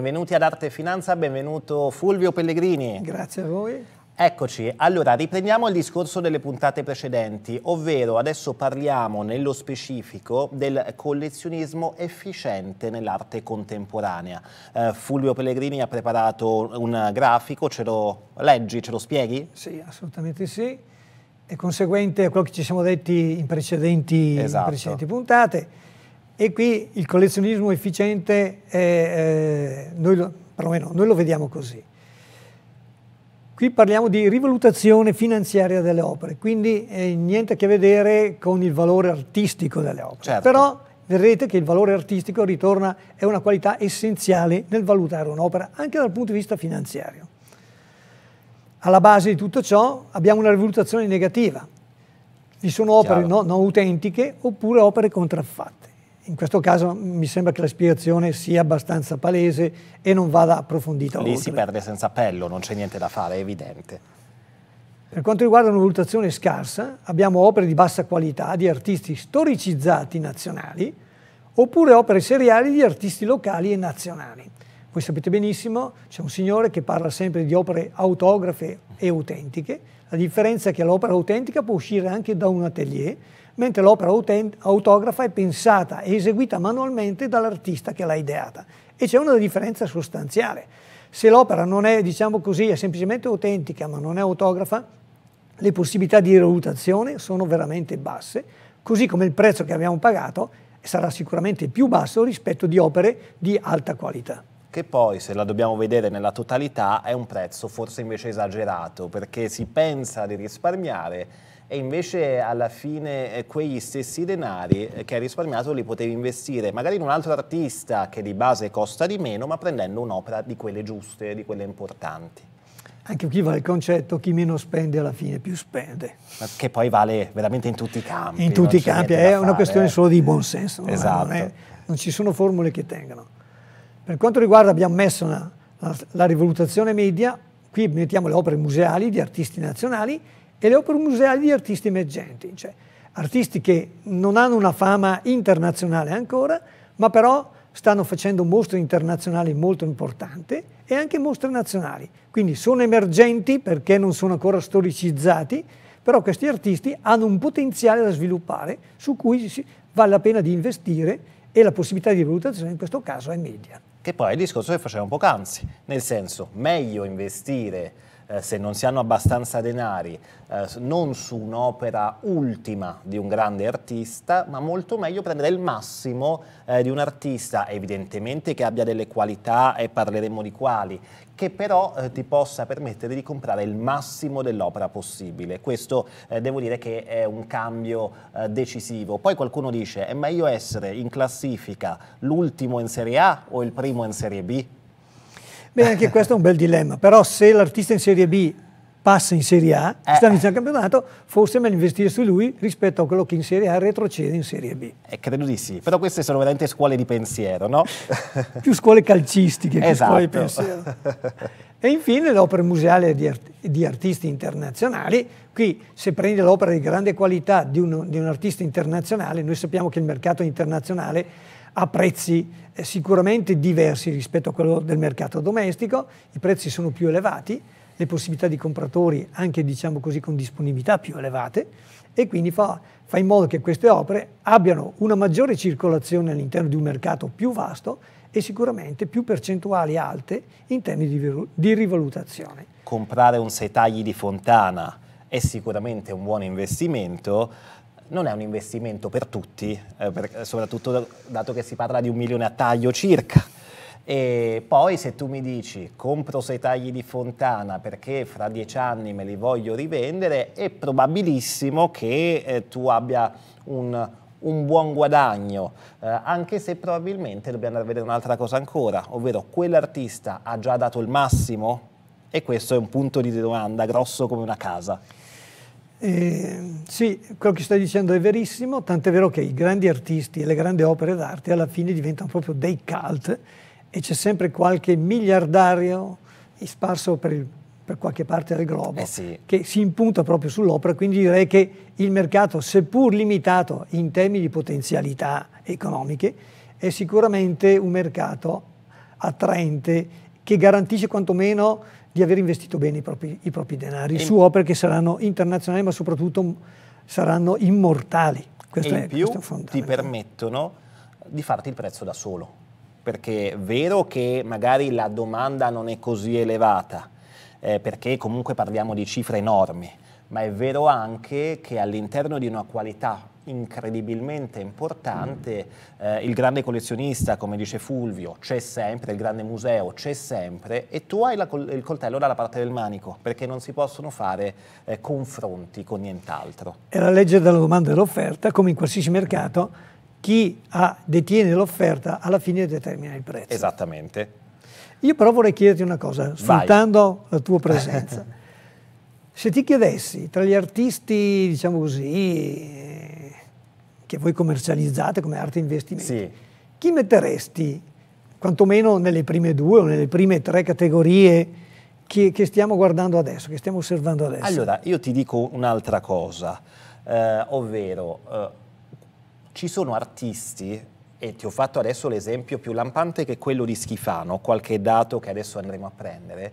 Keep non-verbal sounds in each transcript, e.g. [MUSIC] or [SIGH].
benvenuti ad Arte e Finanza, benvenuto Fulvio Pellegrini. Grazie a voi. Eccoci, allora riprendiamo il discorso delle puntate precedenti, ovvero adesso parliamo nello specifico del collezionismo efficiente nell'arte contemporanea. Eh, Fulvio Pellegrini ha preparato un grafico, ce lo leggi, ce lo spieghi? Sì, assolutamente sì, è conseguente a quello che ci siamo detti in precedenti, esatto. in precedenti puntate. E qui il collezionismo efficiente, è, eh, noi, lo, perlomeno noi lo vediamo così. Qui parliamo di rivalutazione finanziaria delle opere, quindi eh, niente a che vedere con il valore artistico delle opere. Certo. Però vedrete che il valore artistico ritorna, è una qualità essenziale nel valutare un'opera, anche dal punto di vista finanziario. Alla base di tutto ciò abbiamo una rivalutazione negativa. Vi sono opere no, non autentiche oppure opere contraffatte in questo caso mi sembra che la spiegazione sia abbastanza palese e non vada approfondita. Lì oltre. si perde senza appello, non c'è niente da fare, è evidente. Per quanto riguarda una valutazione scarsa, abbiamo opere di bassa qualità di artisti storicizzati nazionali oppure opere seriali di artisti locali e nazionali. Voi sapete benissimo, c'è un signore che parla sempre di opere autografe e autentiche, la differenza è che l'opera autentica può uscire anche da un atelier, mentre l'opera autografa è pensata e eseguita manualmente dall'artista che l'ha ideata. E c'è una differenza sostanziale. Se l'opera non è, diciamo così, è semplicemente autentica ma non è autografa, le possibilità di rotazione sono veramente basse, così come il prezzo che abbiamo pagato sarà sicuramente più basso rispetto di opere di alta qualità che poi se la dobbiamo vedere nella totalità è un prezzo forse invece esagerato perché si pensa di risparmiare e invece alla fine eh, quegli stessi denari eh, che hai risparmiato li potevi investire magari in un altro artista che di base costa di meno, ma prendendo un'opera di quelle giuste, di quelle importanti. Anche qui vale il concetto, chi meno spende alla fine più spende. che poi vale veramente in tutti i campi. In tutti i campi, è una fare. questione solo di buon senso. esatto. non, è, non, ci sono formule che tengano. Per quanto riguarda, abbiamo messo una, la, la rivalutazione media, qui mettiamo le opere museali di artisti nazionali, e le opere museali di artisti emergenti, cioè artisti che non hanno una fama internazionale ancora, ma però stanno facendo mostre internazionali molto importanti e anche mostre nazionali. Quindi sono emergenti perché non sono ancora storicizzati, però questi artisti hanno un potenziale da sviluppare su cui vale la pena di investire e la possibilità di valutazione in questo caso è media. Che poi è il discorso che facevamo poc'anzi, nel senso meglio investire eh, se non si hanno abbastanza denari, eh, non su un'opera ultima di un grande artista, ma molto meglio prendere il massimo eh, di un artista, evidentemente che abbia delle qualità, e parleremo di quali, che però eh, ti possa permettere di comprare il massimo dell'opera possibile. Questo eh, devo dire che è un cambio eh, decisivo. Poi qualcuno dice è eh, meglio essere in classifica l'ultimo in Serie A o il primo in Serie B? Beh, anche questo è un bel dilemma, però se l'artista in Serie B passa in Serie A, eh. sta iniziando il campionato, forse è meglio investire su lui rispetto a quello che in Serie A retrocede in Serie B. Eh, credo di sì, però queste sono veramente scuole di pensiero, no? [LAUGHS] più scuole calcistiche esatto. che scuole di pensiero. [LAUGHS] e infine l'opera museale di, art di, artisti internazionali. Qui se prendi l'opera di grande qualità di un, di un artista internazionale, noi sappiamo che il mercato internazionale a prezzi eh, sicuramente diversi rispetto a quello del mercato domestico, i prezzi sono più elevati, le possibilità di compratori anche diciamo così con disponibilità più elevate e quindi fa, fa in modo che queste opere abbiano una maggiore circolazione all'interno di un mercato più vasto e sicuramente più percentuali alte in termini di, di rivalutazione. Comprare un setagli di Fontana è sicuramente un buon investimento, non è un investimento per tutti, eh, per, soprattutto dato che si parla di un milione a taglio circa. E poi se tu mi dici compro sei tagli di Fontana perché fra dieci anni me li voglio rivendere, è probabilissimo che eh, tu abbia un, un buon guadagno, eh, anche se probabilmente dobbiamo andare a vedere un'altra cosa ancora, ovvero quell'artista ha già dato il massimo? E questo è un punto di domanda grosso come una casa. Eh, sì, quello che stai dicendo è verissimo, tant'è vero che i grandi artisti e le grandi opere d'arte alla fine diventano proprio dei cult e c'è sempre qualche miliardario sparso per, il, per qualche parte del globo eh sì. che si impunta proprio sull'opera, quindi direi che il mercato, seppur limitato in termini di potenzialità economiche, è sicuramente un mercato attraente che garantisce quantomeno di aver investito bene i propri, i propri denari in... su opere che saranno internazionali ma soprattutto saranno immortali. Questo e in è, più ti permettono di farti il prezzo da solo, perché è vero che magari la domanda non è così elevata, eh, perché comunque parliamo di cifre enormi, ma è vero anche che all'interno di una qualità incredibilmente importante, eh, il grande collezionista, come dice Fulvio, c'è sempre, il grande museo c'è sempre e tu hai la, il coltello dalla parte del manico perché non si possono fare eh, confronti con nient'altro. È la legge della domanda e dell'offerta, come in qualsiasi mercato, chi ha, detiene l'offerta alla fine determina il prezzo. Esattamente. Io però vorrei chiederti una cosa, sfruttando Vai. la tua [LAUGHS] presenza. Se ti chiedessi tra gli artisti, diciamo così, che voi commercializzate come arte investimenti, sì. chi metteresti quantomeno nelle prime due o nelle prime tre categorie che, che, stiamo guardando adesso, che stiamo osservando adesso? Allora, io ti dico un'altra cosa, eh, ovvero eh, ci sono artisti, e ti ho fatto adesso l'esempio più lampante che è quello di Schifano, qualche dato che adesso andremo a prendere,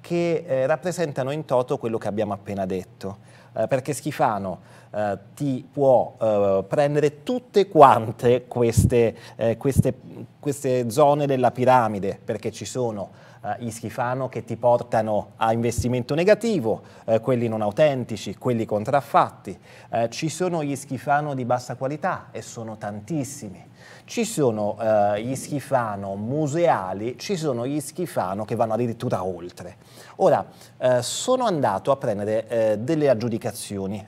che eh, rappresentano in toto quello che abbiamo appena detto eh, perché Schifano eh, ti può eh, prendere tutte quante queste, eh, queste, queste zone della piramide, perché ci sono eh, ischifano che ti portano a investimento negativo, eh, quelli non autentici, quelli contraffatti. Eh, ci sono gli schifano di bassa qualità e sono tantissimi. Ci sono eh, gli schifano museali, ci sono gli schifano che vanno addirittura oltre. Ora, eh, sono andato a prendere eh, delle aggiudicazioni.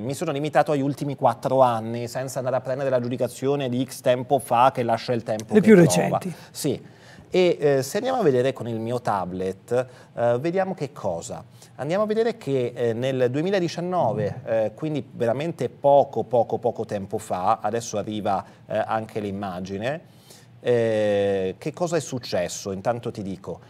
mi sono limitato agli ultimi quattro anni, senza andare a prendere l'aggiudicazione di X tempo fa che lascia il tempo. Le più trova. recenti. Sì e eh, se andiamo a vedere con il mio tablet eh, vediamo che cosa andiamo a vedere che eh, nel 2019 eh, quindi veramente poco poco poco tempo fa adesso arriva eh, anche l'immagine eh, che cosa è successo intanto ti dico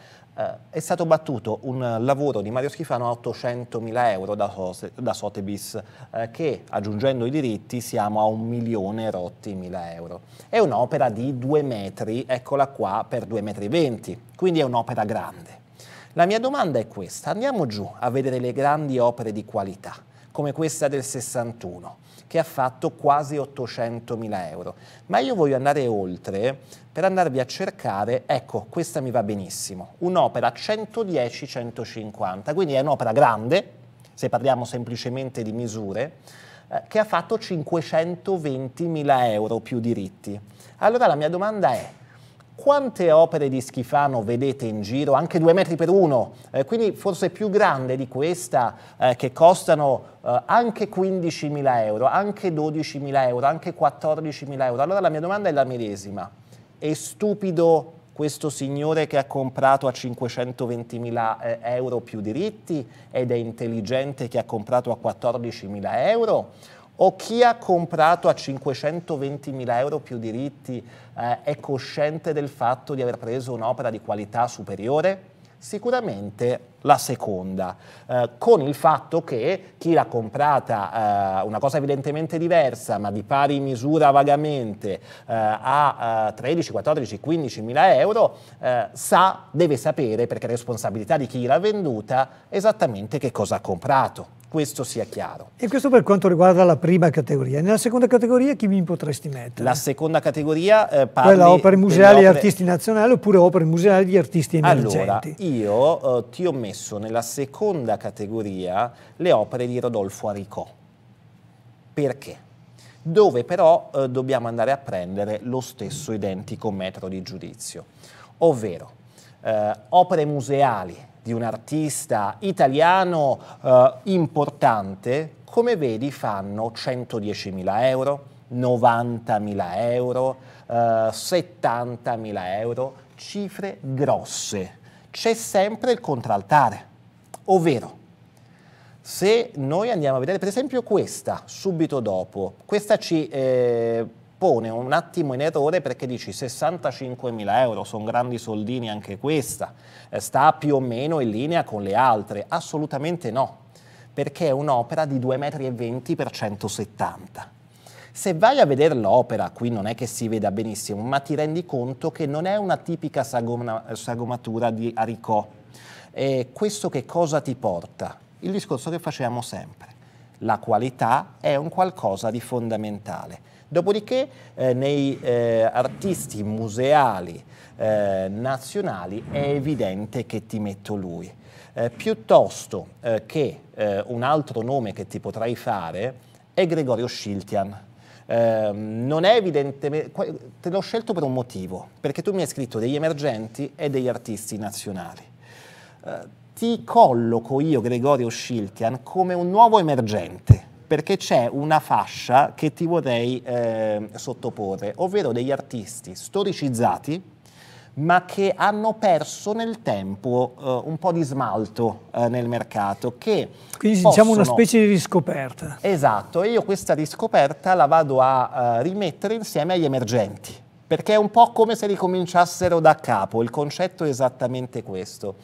eh, è stato battuto un lavoro di Mario Schifano a 800.000 euro da, da Sotheby's, eh, che aggiungendo i diritti siamo a un milione rotti mila euro. È un'opera di 2 metri, eccola qua, per 2,20 metri, 20, quindi è un'opera grande. La mia domanda è questa, andiamo giù a vedere le grandi opere di qualità come questa del 61, che ha fatto quasi 800.000 euro. Ma io voglio andare oltre per andarvi a cercare, ecco, questa mi va benissimo, un'opera 110-150, quindi è un'opera grande, se parliamo semplicemente di misure, eh, che ha fatto 520.000 euro più diritti. Allora la mia domanda è, quante opere di Schifano vedete in giro? Anche due metri per uno, eh, quindi forse più grande di questa, eh, che costano eh, anche 15.000 euro, anche 12.000 euro, anche 14.000 euro. Allora la mia domanda è la medesima. È stupido questo signore che ha comprato a 520.000 eh, euro più diritti ed è intelligente che ha comprato a 14.000 euro? o chi ha comprato a 520.000 euro più diritti eh, è cosciente del fatto di aver preso un'opera di qualità superiore? Sicuramente la seconda, eh, con il fatto che chi l'ha comprata, eh, una cosa evidentemente diversa, ma di pari misura vagamente, eh, a 13, 14, 15 mila euro, eh, sa, deve sapere, perché è responsabilità di chi l'ha venduta, esattamente che cosa ha comprato questo sia chiaro. E questo per quanto riguarda la prima categoria. Nella seconda categoria chi mi potresti mettere? La seconda categoria eh, parli... Quella opere museali opere... di artisti nazionali oppure opere museali di artisti emergenti. Allora, io eh, ti ho messo nella seconda categoria le opere di Rodolfo Aricò. Perché? Dove però eh, dobbiamo andare a prendere lo stesso identico metro di giudizio. Ovvero, eh, opere museali di un artista italiano eh, importante, come vedi fanno 110.000 euro, 90.000 euro, eh, 70.000 euro, cifre grosse. C'è sempre il contraltare, ovvero se noi andiamo a vedere per esempio questa subito dopo, questa ci eh, pone un attimo in errore perché dici 65.000 euro, sono grandi soldini anche questa, eh, sta più o meno in linea con le altre, assolutamente no, perché è un'opera di 2,20 m x 170 se vai a vedere l'opera, qui non è che si veda benissimo, ma ti rendi conto che non è una tipica sagoma, sagomatura di Aricò. E questo che cosa ti porta? Il discorso che facevamo sempre la qualità è un qualcosa di fondamentale. Dopodiché eh, nei eh, artisti museali eh, nazionali è evidente che ti metto lui. Eh, piuttosto eh, che eh, un altro nome che ti potrai fare è Gregorio Schiltian. Eh, non è evidentemente, te l'ho scelto per un motivo, perché tu mi hai scritto degli emergenti e degli artisti nazionali. Eh, ti colloco io, Gregorio Schilkan, come un nuovo emergente perché c'è una fascia che ti vorrei eh, sottoporre, ovvero degli artisti storicizzati ma che hanno perso nel tempo eh, un po' di smalto eh, nel mercato. Che Quindi possono... diciamo una specie di riscoperta. Esatto, e io questa riscoperta la vado a eh, rimettere insieme agli emergenti, perché è un po' come se ricominciassero da capo, il concetto è esattamente questo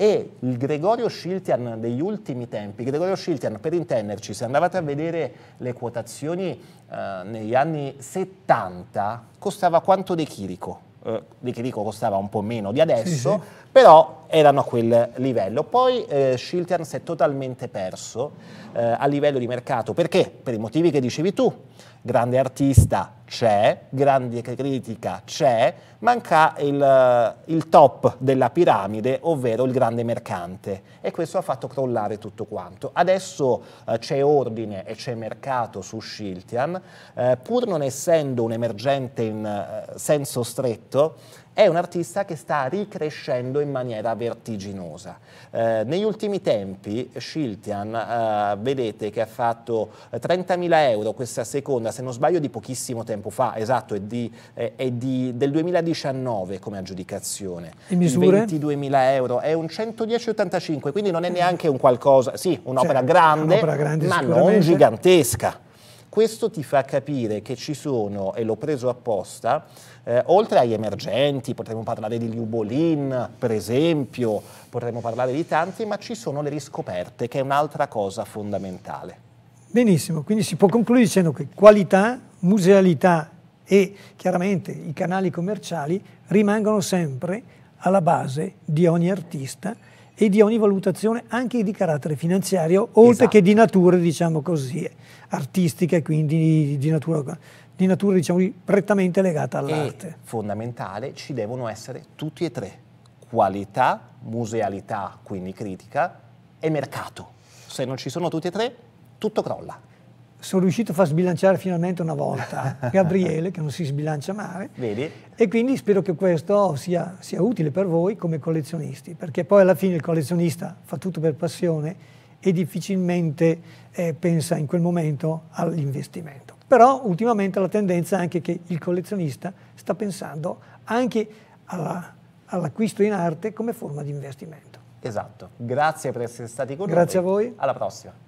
e il Gregorio Schiltian degli ultimi tempi, Gregorio Schiltian per intenderci, se andavate a vedere le quotazioni eh, negli anni 70, costava quanto De Chirico? Eh, De Chirico costava un po' meno di adesso, sì, sì però erano a quel livello. Poi eh, Shiltern si è totalmente perso eh, a livello di mercato, perché? Per i motivi che dicevi tu, grande artista c'è, grande critica c'è, manca il, eh, il, top della piramide, ovvero il grande mercante. E questo ha fatto crollare tutto quanto. Adesso eh, c'è ordine e c'è mercato su Shiltian, eh, pur non essendo un emergente in eh, senso stretto, è un artista che sta ricrescendo in maniera vertiginosa. Eh, negli ultimi tempi Shiltian, eh, vedete che ha fatto 30.000 eh, euro questa seconda, se non sbaglio di pochissimo tempo fa, esatto, è, di, è di, del 2019 come aggiudicazione. E misure? 22.000 euro, è un 110,85, quindi non è eh. neanche un qualcosa, sì, un'opera cioè, grande, un grande, ma non gigantesca. Questo ti fa capire che ci sono, e l'ho preso apposta, eh, oltre agli emergenti, potremmo parlare di Liubolin, per esempio, potremmo parlare di tanti, ma ci sono le riscoperte, che è un'altra cosa fondamentale. Benissimo, quindi si può concludere dicendo che qualità, musealità e chiaramente i canali commerciali rimangono sempre alla base di ogni artista e di ogni valutazione anche di carattere finanziario, oltre esatto. che di natura, diciamo così, artistica e quindi di natura, di natura diciamo, prettamente legata all'arte. E fondamentale, ci devono essere tutti e tre, qualità, musealità, quindi critica, e mercato. Se non ci sono tutti e tre, tutto crolla sono riuscito a far sbilanciare finalmente una volta [LAUGHS] Gabriele, che non si sbilancia mai. Vedi? E quindi spero che questo sia, sia, utile per voi come collezionisti, perché poi alla fine il collezionista fa tutto per passione e difficilmente eh, pensa in quel momento all'investimento. Però ultimamente la tendenza è anche che il collezionista sta pensando anche all'acquisto in arte come forma di investimento. Esatto, grazie per essere stati con Grazie noi. Grazie a voi. Alla prossima.